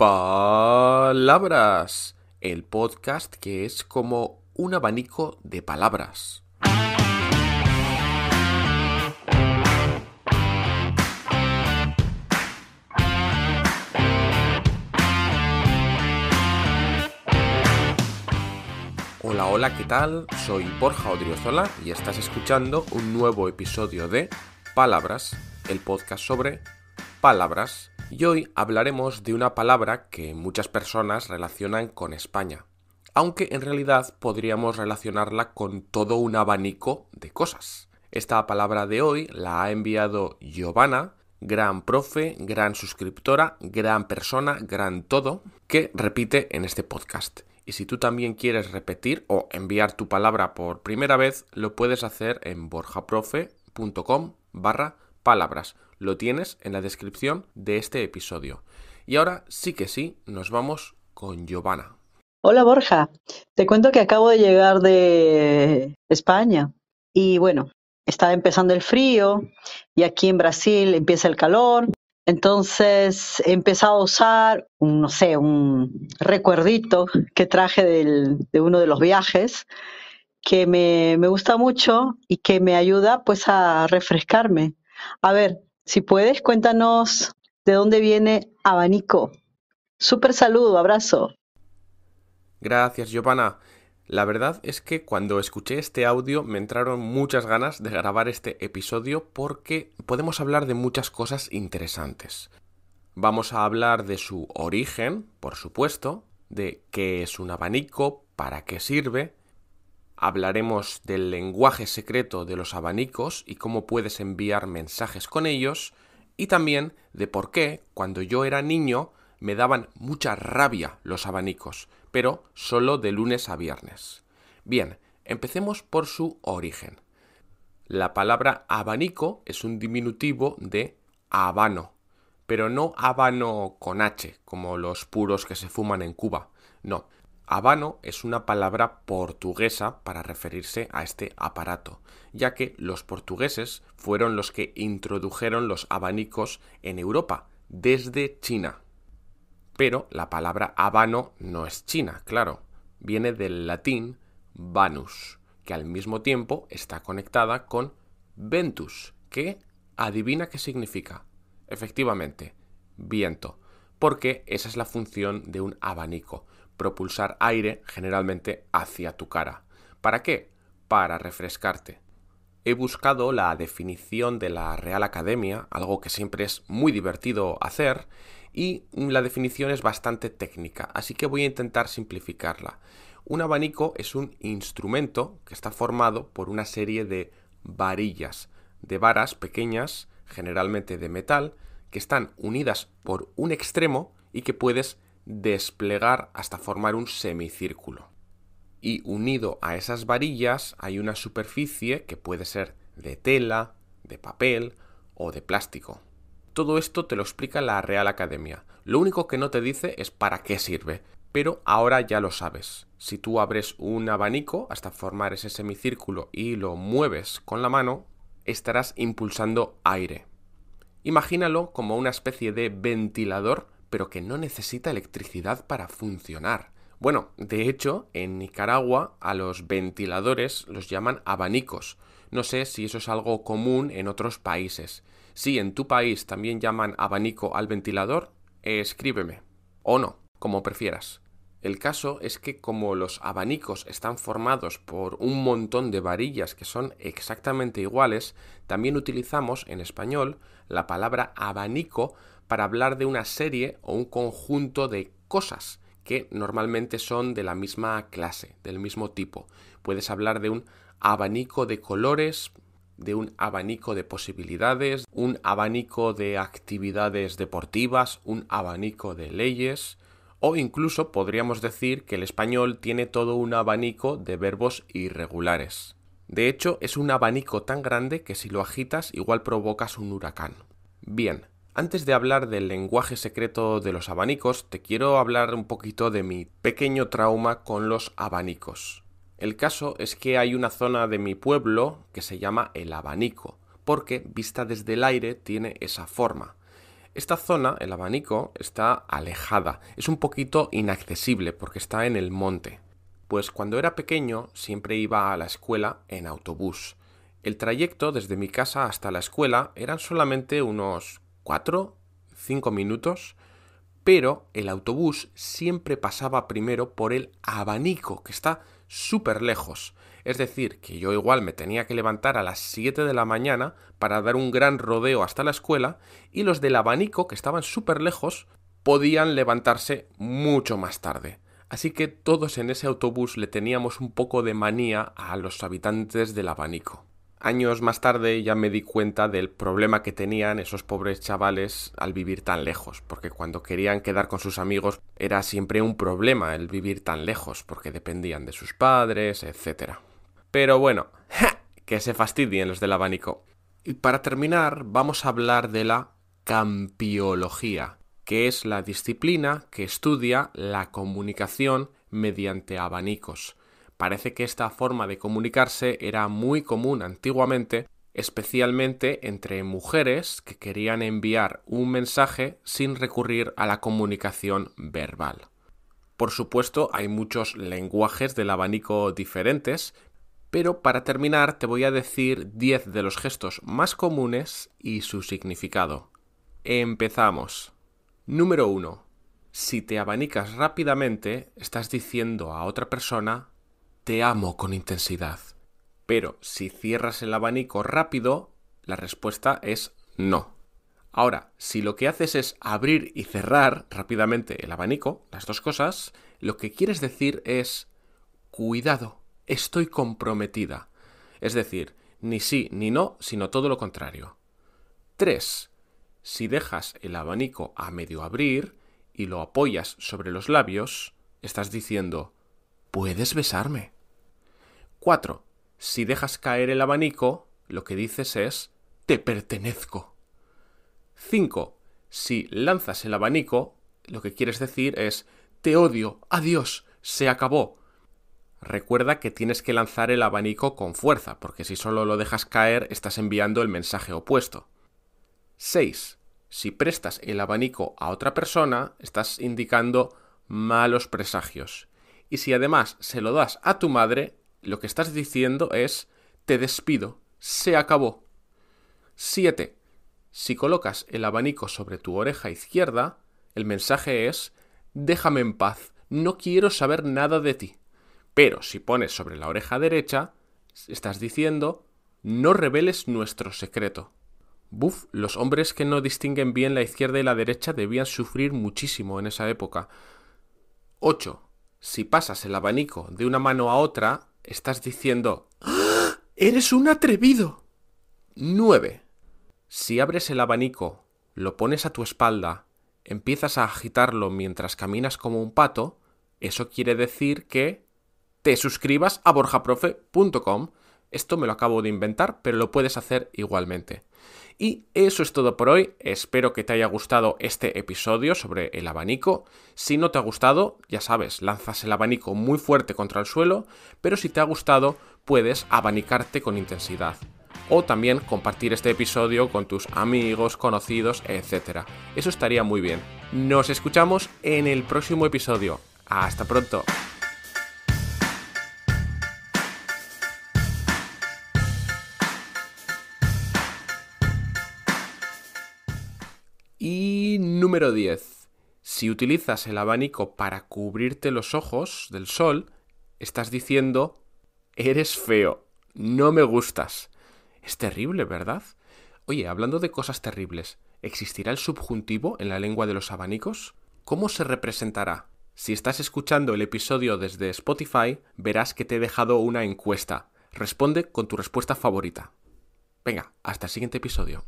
Palabras, el podcast que es como un abanico de palabras. Hola, hola, ¿qué tal? Soy Borja Odriozola y estás escuchando un nuevo episodio de Palabras, el podcast sobre palabras y hoy hablaremos de una palabra que muchas personas relacionan con España, aunque en realidad podríamos relacionarla con todo un abanico de cosas. Esta palabra de hoy la ha enviado Giovanna, gran profe, gran suscriptora, gran persona, gran todo, que repite en este podcast. Y si tú también quieres repetir o enviar tu palabra por primera vez, lo puedes hacer en borjaprofe.com barra palabras. Lo tienes en la descripción de este episodio. Y ahora sí que sí, nos vamos con Giovanna. Hola Borja, te cuento que acabo de llegar de España y bueno, está empezando el frío y aquí en Brasil empieza el calor. Entonces he empezado a usar, un, no sé, un recuerdito que traje de uno de los viajes que me, me, gusta mucho y que me ayuda pues a refrescarme. A ver, si puedes, cuéntanos de dónde viene abanico. Super saludo, abrazo. Gracias, Giovanna. La verdad es que cuando escuché este audio me entraron muchas ganas de grabar este episodio porque podemos hablar de muchas cosas interesantes. Vamos a hablar de su origen, por supuesto, de qué es un abanico, para qué sirve, hablaremos del lenguaje secreto de los abanicos y cómo puedes enviar mensajes con ellos, y también de por qué, cuando yo era niño, me daban mucha rabia los abanicos, pero solo de lunes a viernes. Bien, empecemos por su origen. La palabra abanico es un diminutivo de habano, pero no habano con H, como los puros que se fuman en Cuba, no, Habano es una palabra portuguesa para referirse a este aparato, ya que los portugueses fueron los que introdujeron los abanicos en Europa, desde China. Pero la palabra habano no es china, claro, viene del latín vanus, que al mismo tiempo está conectada con ventus, que adivina qué significa. Efectivamente, viento, porque esa es la función de un abanico, propulsar aire generalmente hacia tu cara. ¿Para qué? Para refrescarte. He buscado la definición de la Real Academia, algo que siempre es muy divertido hacer, y la definición es bastante técnica, así que voy a intentar simplificarla. Un abanico es un instrumento que está formado por una serie de varillas, de varas pequeñas, generalmente de metal, que están unidas por un extremo y que puedes desplegar hasta formar un semicírculo. Y unido a esas varillas hay una superficie que puede ser de tela, de papel o de plástico. Todo esto te lo explica la Real Academia. Lo único que no te dice es para qué sirve, pero ahora ya lo sabes. Si tú abres un abanico hasta formar ese semicírculo y lo mueves con la mano, estarás impulsando aire. Imagínalo como una especie de ventilador pero que no necesita electricidad para funcionar. Bueno, de hecho, en Nicaragua a los ventiladores los llaman abanicos. No sé si eso es algo común en otros países. Si en tu país también llaman abanico al ventilador, escríbeme. O no, como prefieras. El caso es que como los abanicos están formados por un montón de varillas que son exactamente iguales, también utilizamos en español la palabra abanico para hablar de una serie o un conjunto de cosas que normalmente son de la misma clase, del mismo tipo. Puedes hablar de un abanico de colores, de un abanico de posibilidades, un abanico de actividades deportivas, un abanico de leyes, o incluso podríamos decir que el español tiene todo un abanico de verbos irregulares. De hecho, es un abanico tan grande que si lo agitas igual provocas un huracán. Bien, antes de hablar del lenguaje secreto de los abanicos, te quiero hablar un poquito de mi pequeño trauma con los abanicos. El caso es que hay una zona de mi pueblo que se llama el abanico, porque vista desde el aire tiene esa forma. Esta zona, el abanico, está alejada, es un poquito inaccesible porque está en el monte. Pues cuando era pequeño siempre iba a la escuela en autobús. El trayecto desde mi casa hasta la escuela eran solamente unos 4, 5 minutos, pero el autobús siempre pasaba primero por el abanico, que está súper lejos. Es decir, que yo igual me tenía que levantar a las 7 de la mañana para dar un gran rodeo hasta la escuela y los del abanico, que estaban súper lejos, podían levantarse mucho más tarde. Así que todos en ese autobús le teníamos un poco de manía a los habitantes del abanico. Años más tarde ya me di cuenta del problema que tenían esos pobres chavales al vivir tan lejos, porque cuando querían quedar con sus amigos era siempre un problema el vivir tan lejos, porque dependían de sus padres, etc. Pero bueno, que se fastidien los del abanico. Y para terminar, vamos a hablar de la campiología, que es la disciplina que estudia la comunicación mediante abanicos Parece que esta forma de comunicarse era muy común antiguamente, especialmente entre mujeres que querían enviar un mensaje sin recurrir a la comunicación verbal. Por supuesto, hay muchos lenguajes del abanico diferentes, pero para terminar te voy a decir 10 de los gestos más comunes y su significado. Empezamos. Número 1. Si te abanicas rápidamente, estás diciendo a otra persona te amo con intensidad. Pero si cierras el abanico rápido, la respuesta es no. Ahora, si lo que haces es abrir y cerrar rápidamente el abanico, las dos cosas, lo que quieres decir es cuidado, estoy comprometida. Es decir, ni sí ni no, sino todo lo contrario. 3. Si dejas el abanico a medio abrir y lo apoyas sobre los labios, estás diciendo, puedes besarme. 4. Si dejas caer el abanico, lo que dices es te pertenezco. 5. Si lanzas el abanico, lo que quieres decir es te odio, adiós, se acabó. Recuerda que tienes que lanzar el abanico con fuerza, porque si solo lo dejas caer estás enviando el mensaje opuesto. 6. Si prestas el abanico a otra persona, estás indicando malos presagios. Y si además se lo das a tu madre, lo que estás diciendo es te despido, se acabó. 7. Si colocas el abanico sobre tu oreja izquierda, el mensaje es déjame en paz, no quiero saber nada de ti. Pero si pones sobre la oreja derecha, estás diciendo no reveles nuestro secreto. Buf, los hombres que no distinguen bien la izquierda y la derecha debían sufrir muchísimo en esa época. 8. Si pasas el abanico de una mano a otra, estás diciendo, ¡Ah! ¡Eres un atrevido! 9. Si abres el abanico, lo pones a tu espalda, empiezas a agitarlo mientras caminas como un pato, eso quiere decir que te suscribas a borjaprofe.com esto me lo acabo de inventar, pero lo puedes hacer igualmente. Y eso es todo por hoy. Espero que te haya gustado este episodio sobre el abanico. Si no te ha gustado, ya sabes, lanzas el abanico muy fuerte contra el suelo, pero si te ha gustado, puedes abanicarte con intensidad. O también compartir este episodio con tus amigos, conocidos, etc. Eso estaría muy bien. Nos escuchamos en el próximo episodio. Hasta pronto. Y número 10. Si utilizas el abanico para cubrirte los ojos del sol, estás diciendo, eres feo, no me gustas. Es terrible, ¿verdad? Oye, hablando de cosas terribles, ¿existirá el subjuntivo en la lengua de los abanicos? ¿Cómo se representará? Si estás escuchando el episodio desde Spotify, verás que te he dejado una encuesta. Responde con tu respuesta favorita. Venga, hasta el siguiente episodio.